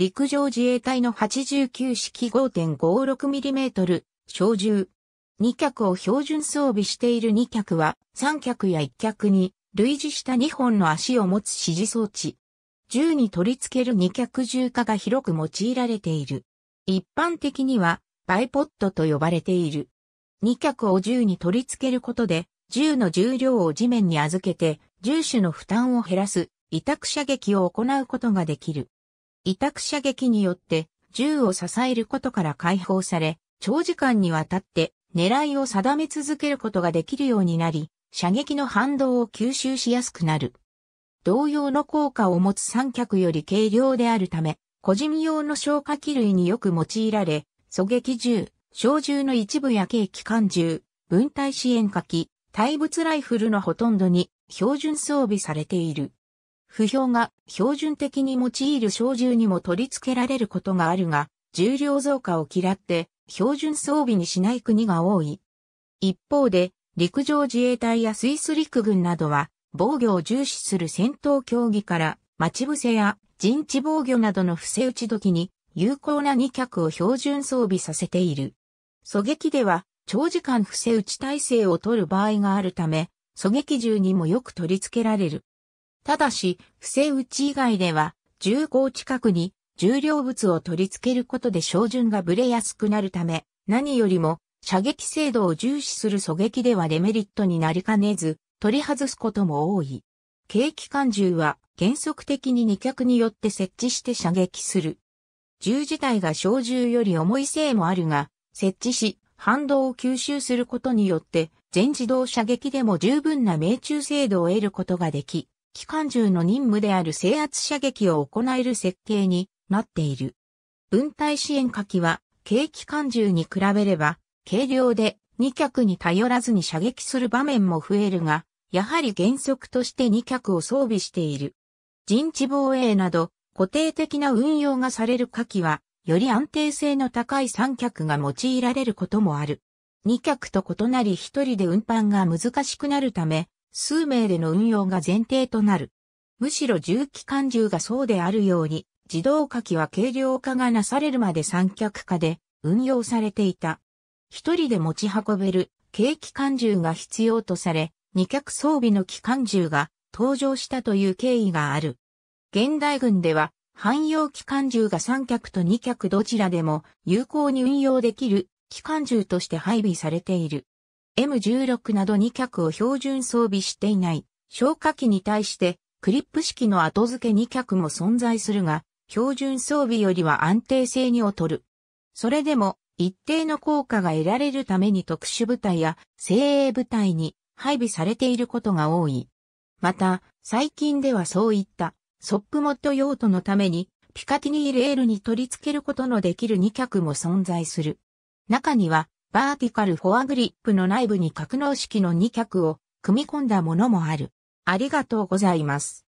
陸上自衛隊の89式 5.56mm 小銃。2脚を標準装備している2脚は3脚や1脚に類似した2本の足を持つ支持装置。銃に取り付ける2脚銃化が広く用いられている。一般的にはバイポットと呼ばれている。2脚を銃に取り付けることで銃の重量を地面に預けて銃種の負担を減らす委託射撃を行うことができる。委託射撃によって銃を支えることから解放され、長時間にわたって狙いを定め続けることができるようになり、射撃の反動を吸収しやすくなる。同様の効果を持つ三脚より軽量であるため、個人用の消火器類によく用いられ、狙撃銃、小銃の一部や軽機関銃、分隊支援火器、対物ライフルのほとんどに標準装備されている。不評が標準的に用いる小銃にも取り付けられることがあるが、重量増加を嫌って標準装備にしない国が多い。一方で、陸上自衛隊やスイス陸軍などは、防御を重視する戦闘競技から、待ち伏せや陣地防御などの伏せ打ち時に、有効な2脚を標準装備させている。狙撃では、長時間伏せ打ち体制を取る場合があるため、狙撃銃にもよく取り付けられる。ただし、不正打ち以外では、重厚近くに重量物を取り付けることで照準がぶれやすくなるため、何よりも射撃精度を重視する狙撃ではデメリットになりかねず、取り外すことも多い。軽機関銃は原則的に二脚によって設置して射撃する。銃自体が小銃より重い性もあるが、設置し、反動を吸収することによって、全自動射撃でも十分な命中精度を得ることができ、機関銃の任務である制圧射撃を行える設計になっている。分隊支援火器は、軽機関銃に比べれば、軽量で2脚に頼らずに射撃する場面も増えるが、やはり原則として2脚を装備している。陣地防衛など、固定的な運用がされる火器は、より安定性の高い3脚が用いられることもある。2脚と異なり1人で運搬が難しくなるため、数名での運用が前提となる。むしろ重機関銃がそうであるように、自動火器は軽量化がなされるまで三脚化で運用されていた。一人で持ち運べる軽機関銃が必要とされ、二脚装備の機関銃が登場したという経緯がある。現代軍では、汎用機関銃が三脚と二脚どちらでも有効に運用できる機関銃として配備されている。M16 など2脚を標準装備していない消火器に対してクリップ式の後付け2脚も存在するが、標準装備よりは安定性に劣る。それでも一定の効果が得られるために特殊部隊や精鋭部隊に配備されていることが多い。また、最近ではそういったソップモッド用途のためにピカティニーレールに取り付けることのできる2脚も存在する。中にはバーティカルフォアグリップの内部に格納式の2脚を組み込んだものもある。ありがとうございます。